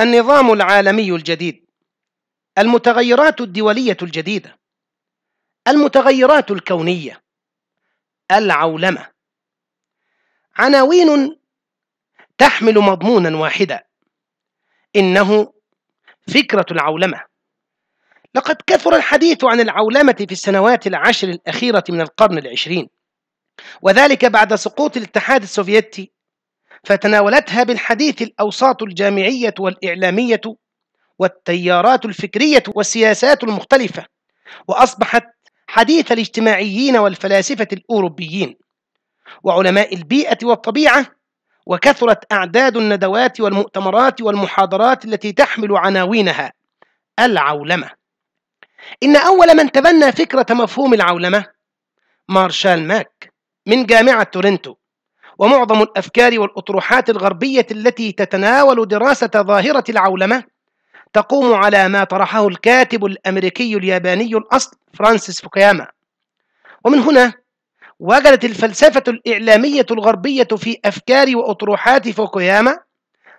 النظام العالمي الجديد المتغيرات الدولية الجديدة المتغيرات الكونية العولمة عناوين تحمل مضمونا واحدا إنه فكرة العولمة لقد كثر الحديث عن العولمة في السنوات العشر الأخيرة من القرن العشرين وذلك بعد سقوط الاتحاد السوفيتي فتناولتها بالحديث الأوساط الجامعية والإعلامية والتيارات الفكرية والسياسات المختلفة وأصبحت حديث الاجتماعيين والفلاسفة الأوروبيين وعلماء البيئة والطبيعة وكثرت أعداد الندوات والمؤتمرات والمحاضرات التي تحمل عناوينها العولمة إن أول من تبنى فكرة مفهوم العولمة مارشال ماك من جامعة تورنتو ومعظم الأفكار والأطروحات الغربية التي تتناول دراسة ظاهرة العولمة تقوم على ما طرحه الكاتب الأمريكي الياباني الأصل فرانسيس فوكياما ومن هنا وجدت الفلسفة الإعلامية الغربية في أفكار وأطروحات فوكياما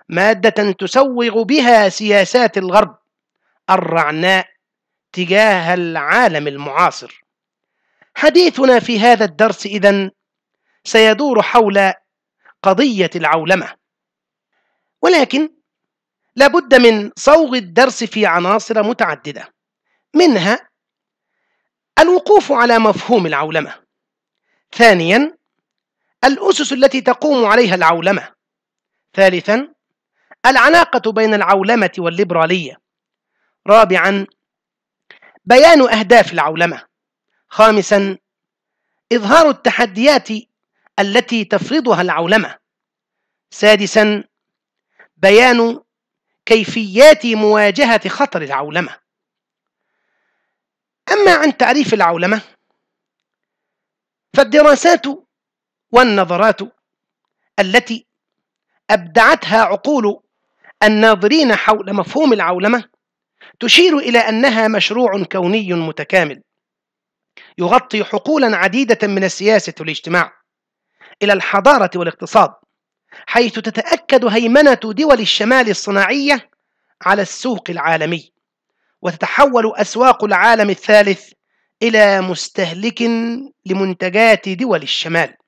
مادة تسوغ بها سياسات الغرب الرعناء تجاه العالم المعاصر حديثنا في هذا الدرس إذن سيدور حول قضية العولمة ولكن لابد من صوغ الدرس في عناصر متعددة منها الوقوف على مفهوم العولمة ثانيا الأسس التي تقوم عليها العولمة ثالثا العلاقة بين العولمة والليبرالية رابعا بيان أهداف العولمة خامسا إظهار التحديات التي تفرضها العولمة سادسا بيان كيفيات مواجهة خطر العولمة أما عن تعريف العولمة فالدراسات والنظرات التي أبدعتها عقول الناظرين حول مفهوم العولمة تشير إلى أنها مشروع كوني متكامل يغطي حقولا عديدة من السياسة والاجتماع إلى الحضارة والاقتصاد حيث تتأكد هيمنة دول الشمال الصناعية على السوق العالمي وتتحول أسواق العالم الثالث إلى مستهلك لمنتجات دول الشمال